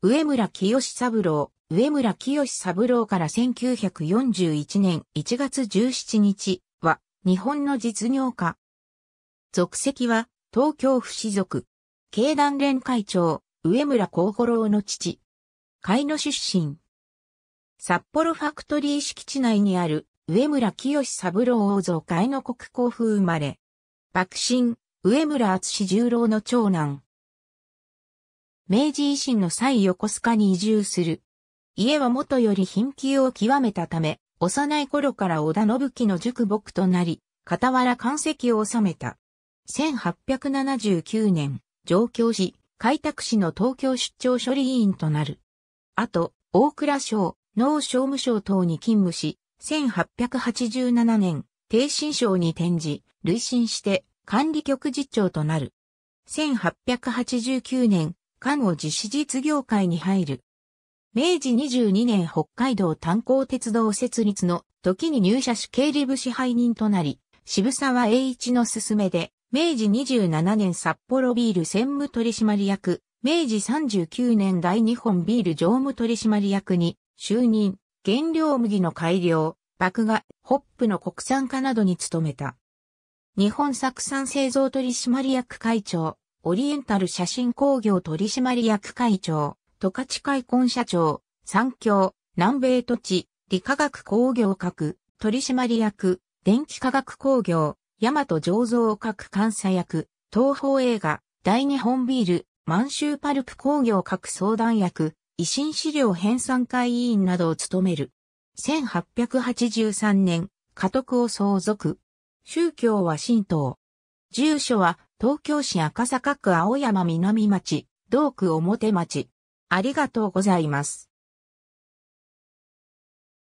上村清三郎、上村清三郎から1941年1月17日は日本の実業家。属籍は東京府士族。経団連会長、上村幸五郎の父。会の出身。札幌ファクトリー敷地内にある上村清三郎王像会の国交府生まれ。幕臣、上村厚十郎の長男。明治維新の際横須賀に移住する。家は元より貧窮を極めたため、幼い頃から織田信樹の塾牧となり、傍ら関石を収めた。1879年、上京し、開拓市の東京出張処理委員となる。あと、大倉省、農商務省等に勤務し、1887年、低新省に転じ、累進して管理局次長となる。1889年、関を実施実業界に入る。明治22年北海道炭鉱鉄道設立の時に入社し経理部支配人となり、渋沢栄一の勧めで、明治27年札幌ビール専務取締役、明治39年大日本ビール常務取締役に就任、原料麦の改良、麦芽、ホップの国産化などに努めた。日本作産製造取締役会長、オリエンタル写真工業取締役会長、十勝開墾社長、産協、南米土地、理化学工業各、取締役、電気化学工業、大和醸造各監査役、東方映画、大日本ビール、満州パルプ工業各相談役、維新資料編纂会委員などを務める。1883年、家督を相続。宗教は神道。住所は東京市赤坂区青山南町、道区表町。ありがとうございます。